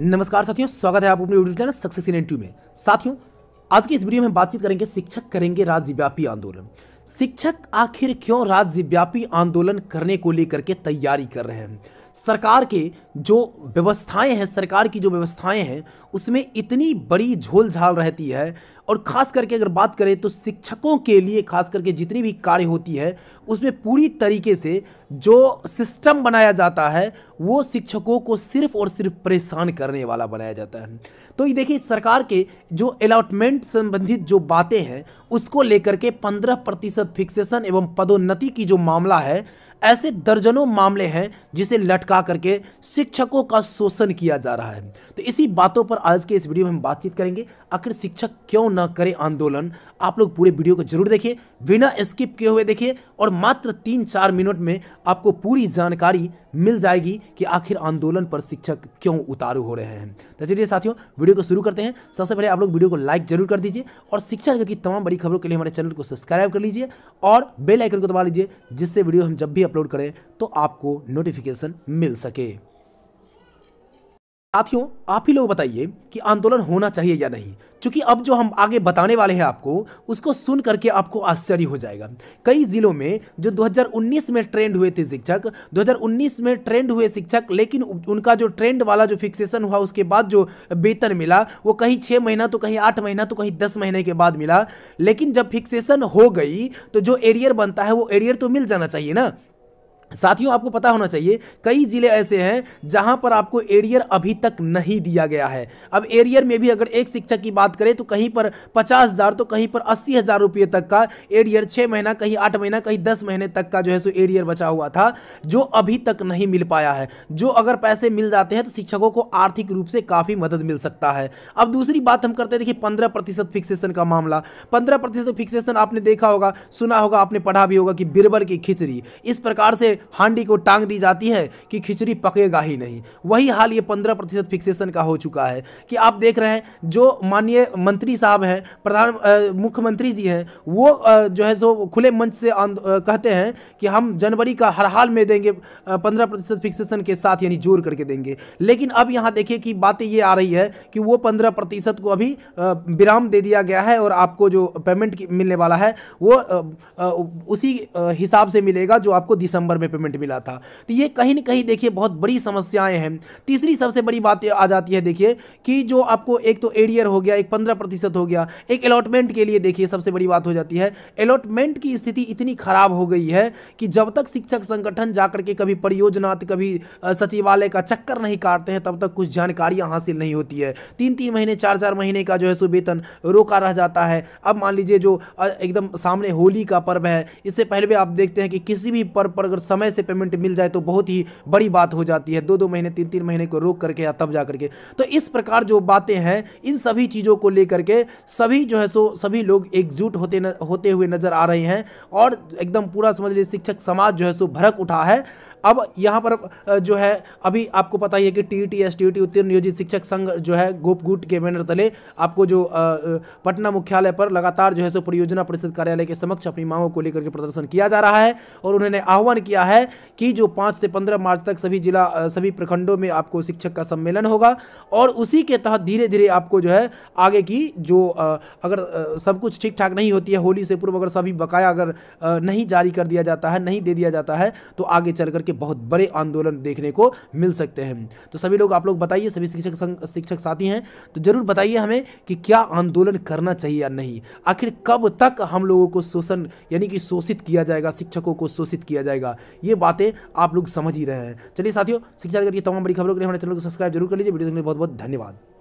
नमस्कार साथियों स्वागत है आप अपने YouTube channel success in interview में साथियों आज की इस वीडियो में बातचीत करेंगे शिक्षक करेंगे राज्यव्यापी आंदोलन शिक्षक आखिर क्यों राज्यव्यापी आंदोलन करने को लेकर के तैयारी कर रहे हैं सरकार के जो व्यवस्थाएं हैं सरकार की जो व्यवस्थाएं हैं उसमें इतनी बड़ी झोल झाल रहती है और ख़ास करके अगर बात करें तो शिक्षकों के लिए खास करके जितनी भी कार्य होती है उसमें पूरी तरीके से जो सिस्टम बनाया जाता है वो शिक्षकों को सिर्फ और सिर्फ परेशान करने वाला बनाया जाता है तो ये देखिए सरकार के जो अलाटमेंट संबंधित जो बातें हैं उसको लेकर के पंद्रह प्रतिशत फिक्सेशन एवं पदोन्नति की जो मामला है ऐसे दर्जनों मामले हैं जिसे लटका करके शिक्षकों का शोषण किया जा रहा है तो इसी बातों पर आज के इस वीडियो में हम बातचीत करेंगे आखिर शिक्षक क्यों ना करें आंदोलन आप लोग पूरे वीडियो को जरूर देखें बिना स्किप किए हुए देखें और मात्र तीन चार मिनट में आपको पूरी जानकारी मिल जाएगी कि आखिर आंदोलन पर शिक्षक क्यों उतारू हो रहे हैं तो चलिए साथियों वीडियो को शुरू करते हैं सबसे पहले आप लोग वीडियो को लाइक जरूर कर दीजिए और शिक्षा जगत की तमाम बड़ी खबरों के लिए हमारे चैनल को सब्सक्राइब कर लीजिए और बेलाइकन को दबा लीजिए जिससे वीडियो हम जब भी अपलोड करें तो आपको नोटिफिकेशन मिल सके साथियों आप ही लोग बताइए कि आंदोलन होना चाहिए या नहीं क्योंकि अब जो हम आगे बताने वाले हैं आपको उसको सुन करके आपको आश्चर्य हो जाएगा कई ज़िलों में जो 2019 में ट्रेंड हुए थे शिक्षक 2019 में ट्रेंड हुए शिक्षक लेकिन उनका जो ट्रेंड वाला जो फिक्सेशन हुआ उसके बाद जो वेतन मिला वो कहीं छः महीना तो कहीं आठ महीना तो कहीं दस महीने के बाद मिला लेकिन जब फिक्सेशन हो गई तो जो एरियर बनता है वो एरियर तो मिल जाना चाहिए ना साथियों आपको पता होना चाहिए कई ज़िले ऐसे हैं जहां पर आपको एरियर अभी तक नहीं दिया गया है अब एरियर में भी अगर एक शिक्षक की बात करें तो कहीं पर पचास हज़ार तो कहीं पर अस्सी हज़ार रुपये तक का एरियर छः महीना कहीं आठ महीना कहीं दस महीने तक का जो है सो एरियर बचा हुआ था जो अभी तक नहीं मिल पाया है जो अगर पैसे मिल जाते हैं तो शिक्षकों को आर्थिक रूप से काफ़ी मदद मिल सकता है अब दूसरी बात हम करते हैं देखिए पंद्रह प्रतिशत फिक्सेशन का मामला पंद्रह प्रतिशत फिक्सेशन आपने देखा होगा सुना होगा आपने पढ़ा भी होगा कि बिरबल की खिचड़ी इस प्रकार से हांडी को टांग दी जाती है कि खिचड़ी पकेगा ही नहीं वही हाल ये पंद्रह प्रतिशत फिक्सेशन का हो चुका है कि आप देख रहे हैं जो माननीय मंत्री साहब हैं प्रधान मुख्यमंत्री जी हैं वो आ, जो है सो खुले मंच से आ, कहते हैं कि हम जनवरी का हर हाल में देंगे पंद्रह प्रतिशत फिक्सेशन के साथ यानी जोर करके देंगे लेकिन अब यहाँ देखिए कि बातें ये आ रही है कि वो पंद्रह प्रतिशत को अभी विराम दे दिया गया है और आपको जो पेमेंट मिलने वाला है वो उसी हिसाब से मिलेगा जो आपको दिसंबर में में पेमेंट मिला था तो ये कहीं ना कहीं देखिए बहुत बड़ी समस्याएं हैं तीसरी सबसे बड़ी बात आ जाती है देखिए कि जो आपको एक तो एडियर हो गया एक पंद्रह प्रतिशत हो गया एक अलॉटमेंट के लिए देखिए सबसे बड़ी बात हो जाती है अलॉटमेंट की स्थिति इतनी खराब हो गई है कि जब तक शिक्षक संगठन जाकर के कभी परियोजना कभी सचिवालय का चक्कर नहीं काटते हैं तब तक कुछ जानकारियाँ हासिल नहीं होती है तीन तीन महीने चार चार महीने का जो है सुवेतन रोका रह जाता है अब मान लीजिए जो एकदम सामने होली का पर्व है इससे पहले भी आप देखते हैं कि किसी भी पर्व पर अगर समय से पेमेंट मिल जाए तो बहुत ही बड़ी बात हो जाती है दो दो महीने तीन तीन महीने को रोक करके या तब जा करके तो इस प्रकार जो बातें हैं इन सभी चीज़ों को लेकर के सभी जो है सो सभी लोग एकजुट होते न, होते हुए नज़र आ रहे हैं और एकदम पूरा समझ लीजिए शिक्षक समाज जो है सो भड़क उठा है अब यहाँ पर जो है अभी आपको पता ही है कि T T S T T उत्तीर्ण नियोजित शिक्षक संघ जो है गोपगुट के बैनर तले आपको जो पटना मुख्यालय पर लगातार जो है सो परियोजना परिषद कार्यालय के समक्ष अपनी मांगों को लेकर के प्रदर्शन किया जा रहा है और उन्होंने आह्वान किया है कि जो पाँच से पंद्रह मार्च तक सभी जिला सभी प्रखंडों में आपको शिक्षक का सम्मेलन होगा और उसी के तहत धीरे धीरे आपको जो है आगे की जो अगर सब कुछ ठीक ठाक नहीं होती है होली से पूर्व अगर सभी बकाया अगर नहीं जारी कर दिया जाता है नहीं दे दिया जाता है तो आगे चल करके बहुत बड़े आंदोलन देखने को मिल सकते हैं तो सभी लोग आप लोग बताइए सभी शिक्षक शिक्षक साथी हैं तो ज़रूर बताइए हमें कि क्या आंदोलन करना चाहिए या नहीं आखिर कब तक हम लोगों को शोषण यानी कि शोषित किया जाएगा शिक्षकों को शोषित किया जाएगा ये बातें आप लोग समझ ही रहे हैं चलिए साथियों शिक्षा के तमाम बड़ी खबरों के लिए हमारे चैनल को सब्सक्राइब जरूर कर लीजिए वीडियो देखने बहुत बहुत धन्यवाद